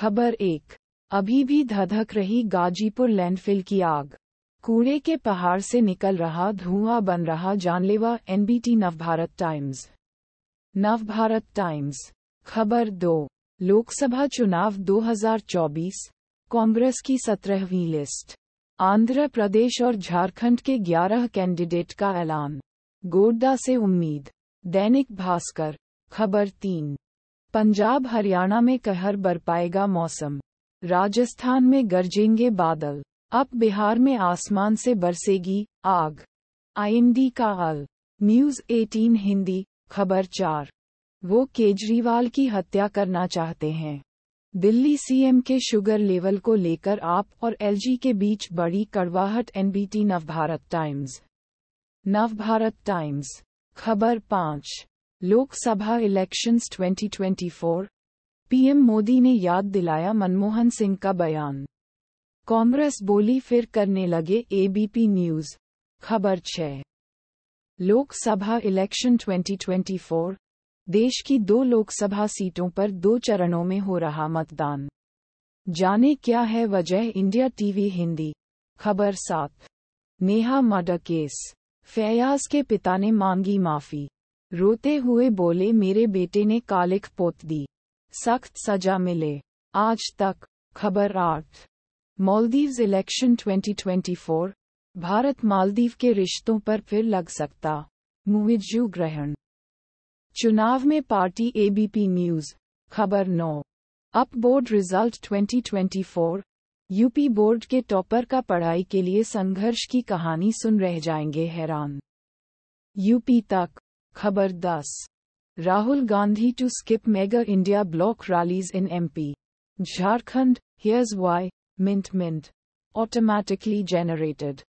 खबर एक अभी भी धधक रही गाजीपुर लैंडफिल की आग कूड़े के पहाड़ से निकल रहा धुआं बन रहा जानलेवा NBT Navbharat Times Navbharat Times खबर दो लोकसभा चुनाव 2024 कांग्रेस की सत्रहवीं लिस्ट आंध्र प्रदेश और झारखंड के 11 कैंडिडेट का ऐलान गोड्डा से उम्मीद दैनिक भास्कर खबर तीन पंजाब हरियाणा में कहर बरपाएगा मौसम राजस्थान में गरजेंगे बादल अब बिहार में आसमान से बरसेगी आग आईएमडी का हल न्यूज 18 हिंदी खबर चार वो केजरीवाल की हत्या करना चाहते हैं दिल्ली सीएम के शुगर लेवल को लेकर आप और एलजी के बीच बड़ी कड़वाहट NBT Navbharat Times Navbharat Times खबर पाँच लोकसभा इलेक्शंस 2024 पीएम मोदी ने याद दिलाया मनमोहन सिंह का बयान कांग्रेस बोली फिर करने लगे एबीपी न्यूज खबर छह लोकसभा इलेक्शन 2024 देश की दो लोकसभा सीटों पर दो चरणों में हो रहा मतदान जाने क्या है वजह इंडिया टीवी हिंदी खबर सात नेहा मर्डर केस फैयाज के पिता ने मांगी माफी रोते हुए बोले मेरे बेटे ने कालिक पोत दी सख्त सजा मिले आज तक खबर आठ मालदीव्स इलेक्शन 2024 भारत मालदीव के रिश्तों पर फिर लग सकता मुविजू ग्रहण चुनाव में पार्टी एबीपी न्यूज खबर नौ UP board result 2024 UP board के टॉपर का पढ़ाई के लिए संघर्ष की कहानी सुन रह जाएंगे हैरान यूपी तक Khabar Rahul Gandhi to skip mega India block rallies in MP. Jharkhand, here's why, mint mint. Automatically generated.